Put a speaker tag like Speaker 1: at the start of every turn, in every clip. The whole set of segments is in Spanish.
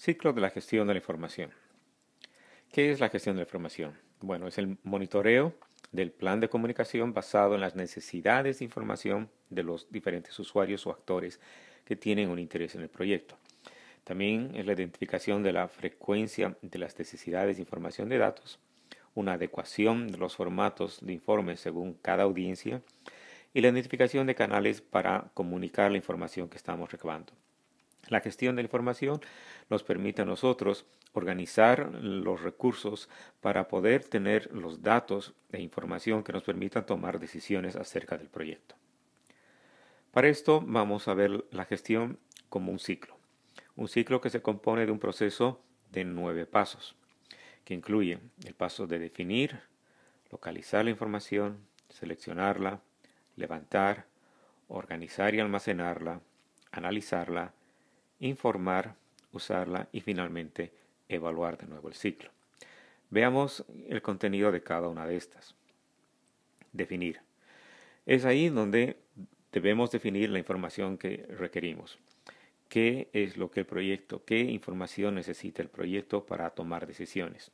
Speaker 1: Ciclo de la gestión de la información. ¿Qué es la gestión de la información? Bueno, es el monitoreo del plan de comunicación basado en las necesidades de información de los diferentes usuarios o actores que tienen un interés en el proyecto. También es la identificación de la frecuencia de las necesidades de información de datos, una adecuación de los formatos de informes según cada audiencia y la identificación de canales para comunicar la información que estamos recabando. La gestión de la información nos permite a nosotros organizar los recursos para poder tener los datos e información que nos permitan tomar decisiones acerca del proyecto. Para esto vamos a ver la gestión como un ciclo, un ciclo que se compone de un proceso de nueve pasos, que incluye el paso de definir, localizar la información, seleccionarla, levantar, organizar y almacenarla, analizarla, informar, usarla y finalmente evaluar de nuevo el ciclo. Veamos el contenido de cada una de estas. Definir. Es ahí donde debemos definir la información que requerimos. ¿Qué es lo que el proyecto? ¿Qué información necesita el proyecto para tomar decisiones?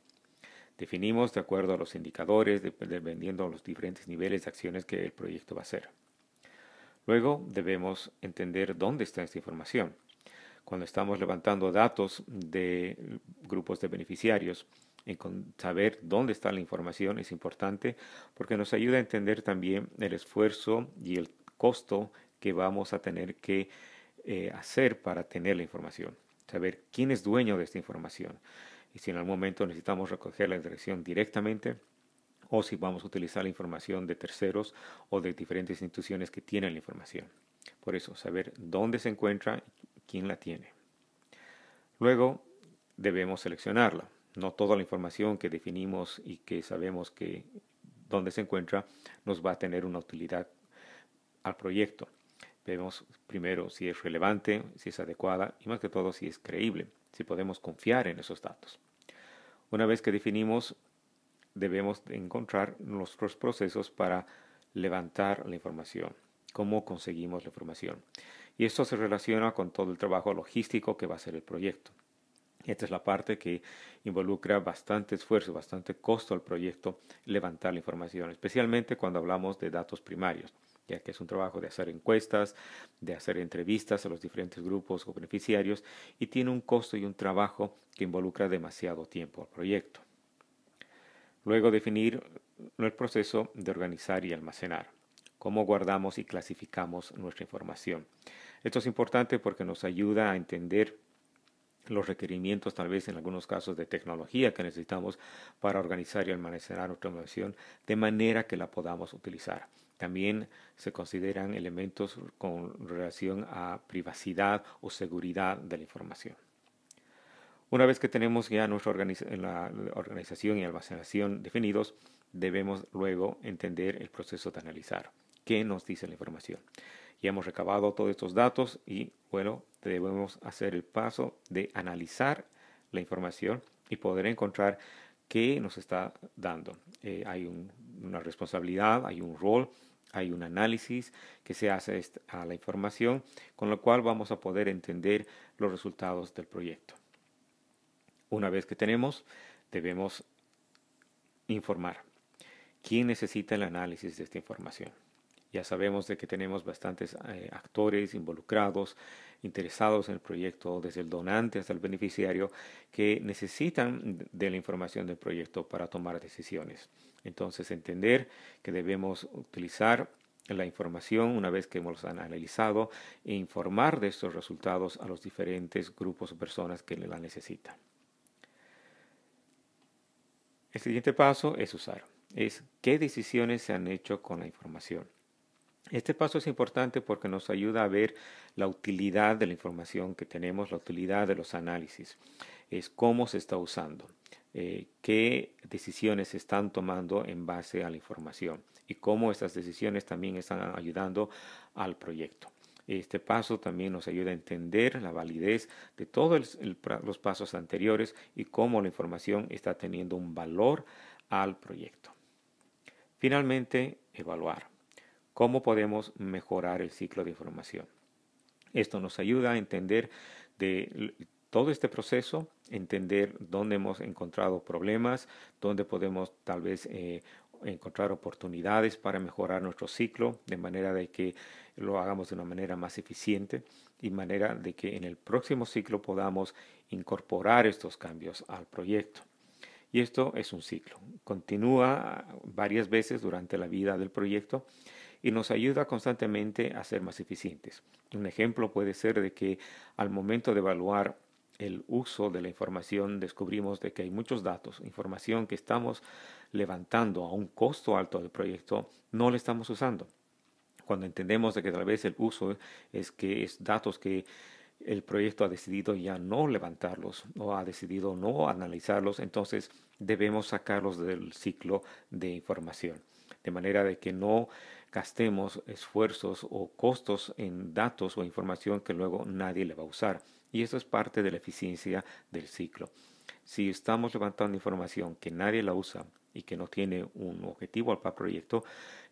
Speaker 1: Definimos de acuerdo a los indicadores, dependiendo de los diferentes niveles de acciones que el proyecto va a hacer. Luego debemos entender dónde está esta información cuando estamos levantando datos de grupos de beneficiarios. En saber dónde está la información es importante porque nos ayuda a entender también el esfuerzo y el costo que vamos a tener que eh, hacer para tener la información, saber quién es dueño de esta información y si en algún momento necesitamos recoger la dirección directamente o si vamos a utilizar la información de terceros o de diferentes instituciones que tienen la información. Por eso, saber dónde se encuentra quién la tiene. Luego debemos seleccionarla. No toda la información que definimos y que sabemos que dónde se encuentra nos va a tener una utilidad al proyecto. Vemos primero si es relevante, si es adecuada y más que todo si es creíble, si podemos confiar en esos datos. Una vez que definimos, debemos encontrar nuestros procesos para levantar la información cómo conseguimos la información. Y esto se relaciona con todo el trabajo logístico que va a ser el proyecto. Esta es la parte que involucra bastante esfuerzo, bastante costo al proyecto levantar la información, especialmente cuando hablamos de datos primarios, ya que es un trabajo de hacer encuestas, de hacer entrevistas a los diferentes grupos o beneficiarios y tiene un costo y un trabajo que involucra demasiado tiempo al proyecto. Luego definir el proceso de organizar y almacenar cómo guardamos y clasificamos nuestra información. Esto es importante porque nos ayuda a entender los requerimientos tal vez en algunos casos de tecnología que necesitamos para organizar y almacenar nuestra información de manera que la podamos utilizar. También se consideran elementos con relación a privacidad o seguridad de la información. Una vez que tenemos ya nuestra organización y almacenación definidos, debemos luego entender el proceso de analizar. Qué nos dice la información. Ya hemos recabado todos estos datos y bueno, debemos hacer el paso de analizar la información y poder encontrar qué nos está dando. Eh, hay una responsabilidad, hay un rol, hay un análisis que se hace a la información, con lo cual vamos a poder entender los resultados del proyecto. Una vez que tenemos, debemos informar. ¿Quién necesita el análisis de esta información? Ya sabemos de que tenemos bastantes eh, actores involucrados, interesados en el proyecto, desde el donante hasta el beneficiario, que necesitan de la información del proyecto para tomar decisiones. Entonces, entender que debemos utilizar la información una vez que hemos analizado e informar de estos resultados a los diferentes grupos o personas que la necesitan. El siguiente paso es usar, es qué decisiones se han hecho con la información. Este paso es importante porque nos ayuda a ver la utilidad de la información que tenemos, la utilidad de los análisis, es cómo se está usando, eh, qué decisiones se están tomando en base a la información y cómo estas decisiones también están ayudando al proyecto. Este paso también nos ayuda a entender la validez de todos los pasos anteriores y cómo la información está teniendo un valor al proyecto. Finalmente, evaluar cómo podemos mejorar el ciclo de información. Esto nos ayuda a entender de todo este proceso, entender dónde hemos encontrado problemas, dónde podemos tal vez eh, encontrar oportunidades para mejorar nuestro ciclo, de manera de que lo hagamos de una manera más eficiente y manera de que en el próximo ciclo podamos incorporar estos cambios al proyecto. Y esto es un ciclo. Continúa varias veces durante la vida del proyecto y nos ayuda constantemente a ser más eficientes. Un ejemplo puede ser de que al momento de evaluar el uso de la información descubrimos de que hay muchos datos, información que estamos levantando a un costo alto del proyecto, no la estamos usando. Cuando entendemos de que tal vez el uso es que es datos que el proyecto ha decidido ya no levantarlos o ha decidido no analizarlos, entonces debemos sacarlos del ciclo de información de manera de que no gastemos esfuerzos o costos en datos o información que luego nadie le va a usar. Y eso es parte de la eficiencia del ciclo. Si estamos levantando información que nadie la usa y que no tiene un objetivo al proyecto,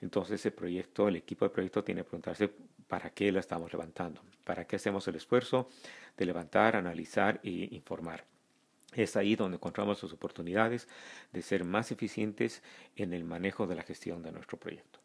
Speaker 1: entonces ese proyecto, el equipo de proyecto tiene que preguntarse para qué la estamos levantando, para qué hacemos el esfuerzo de levantar, analizar e informar. Es ahí donde encontramos sus oportunidades de ser más eficientes en el manejo de la gestión de nuestro proyecto.